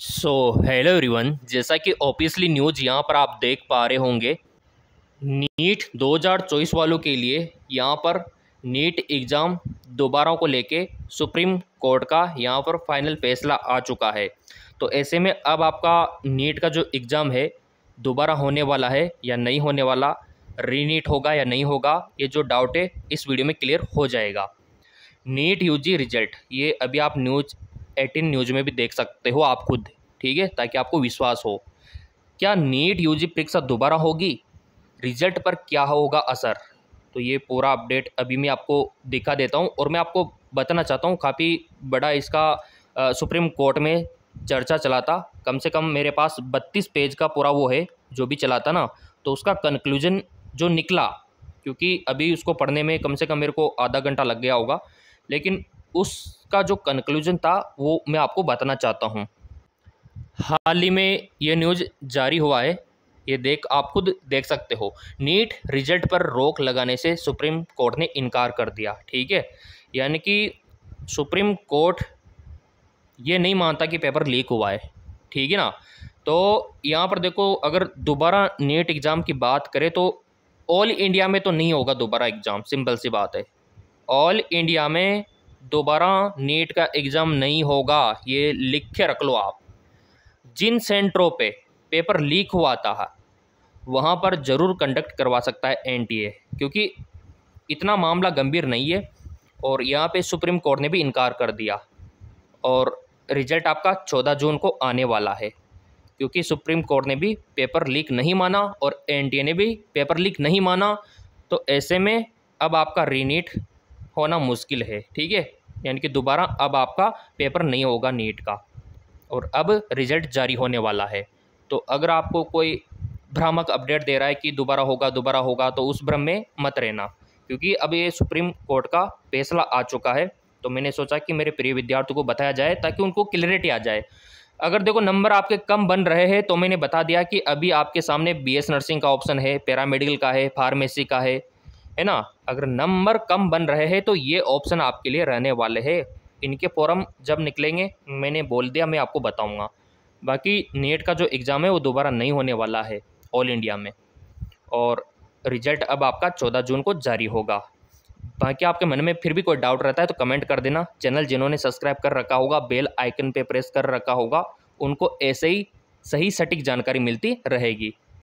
so hello everyone जैसा कि obviously news यहाँ पर आप देख पा रहे होंगे नीट 2024 वालों के लिए यहाँ पर नीट एग्ज़ाम दोबारा को लेके सुप्रीम कोर्ट का यहाँ पर फाइनल फैसला आ चुका है तो ऐसे में अब आपका नीट का जो एग्ज़ाम है दोबारा होने वाला है या नहीं होने वाला रीनीट होगा या नहीं होगा ये जो डाउट है इस वीडियो में क्लियर हो जाएगा नीट यूजी रिजल्ट ये अभी आप न्यूज एटीन न्यूज में भी देख सकते हो आप खुद ठीक है ताकि आपको विश्वास हो क्या नीट यू जी परीक्षा दोबारा होगी रिजल्ट पर क्या होगा असर तो ये पूरा अपडेट अभी मैं आपको दिखा देता हूँ और मैं आपको बताना चाहता हूँ काफ़ी बड़ा इसका सुप्रीम कोर्ट में चर्चा चला था कम से कम मेरे पास बत्तीस पेज का पूरा वो है जो भी चला था ना तो उसका कंक्लूजन जो निकला क्योंकि अभी उसको पढ़ने में कम से कम मेरे को आधा घंटा लग गया होगा लेकिन उसका जो कंक्लूजन था वो मैं आपको बताना चाहता हूँ हाल ही में ये न्यूज़ जारी हुआ है ये देख आप खुद देख सकते हो नीट रिजल्ट पर रोक लगाने से सुप्रीम कोर्ट ने इनकार कर दिया ठीक है यानी कि सुप्रीम कोर्ट ये नहीं मानता कि पेपर लीक हुआ है ठीक है ना तो यहाँ पर देखो अगर दोबारा नेट एग्ज़ाम की बात करें तो ऑल इंडिया में तो नहीं होगा दोबारा एग्ज़ाम सिंपल सी बात है ऑल इंडिया में दोबारा नीट का एग्ज़ाम नहीं होगा ये लिख के रख लो आप जिन सेंटरों पे पेपर लीक हुआ था वहाँ पर ज़रूर कंडक्ट करवा सकता है एनटीए क्योंकि इतना मामला गंभीर नहीं है और यहाँ पे सुप्रीम कोर्ट ने भी इनकार कर दिया और रिजल्ट आपका चौदह जून को आने वाला है क्योंकि सुप्रीम कोर्ट ने भी पेपर लीक नहीं माना और एन ने भी पेपर लीक नहीं माना तो ऐसे में अब आपका रीनीट होना मुश्किल है ठीक है यानी कि दोबारा अब आपका पेपर नहीं होगा नीट का और अब रिज़ल्ट जारी होने वाला है तो अगर आपको कोई भ्रामक अपडेट दे रहा है कि दोबारा होगा दोबारा होगा तो उस भ्रम में मत रहना क्योंकि अब ये सुप्रीम कोर्ट का फैसला आ चुका है तो मैंने सोचा कि मेरे प्रिय विद्यार्थियों को बताया जाए ताकि उनको क्लियरिटी आ जाए अगर देखो नंबर आपके कम बन रहे हैं तो मैंने बता दिया कि अभी आपके सामने बीएस नर्सिंग का ऑप्शन है पैरामेडिकल का है फार्मेसी का है है ना अगर नंबर कम बन रहे हैं तो ये ऑप्शन आपके लिए रहने वाले हैं इनके फॉरम जब निकलेंगे मैंने बोल दिया मैं आपको बताऊँगा बाकी नेट का जो एग्ज़ाम है वो दोबारा नहीं होने वाला है ऑल इंडिया में और रिजल्ट अब आपका चौदह जून को जारी होगा बाकी आपके मन में फिर भी कोई डाउट रहता है तो कमेंट कर देना चैनल जिन्होंने सब्सक्राइब कर रखा होगा बेल आइकन पे प्रेस कर रखा होगा उनको ऐसे ही सही सटीक जानकारी मिलती रहेगी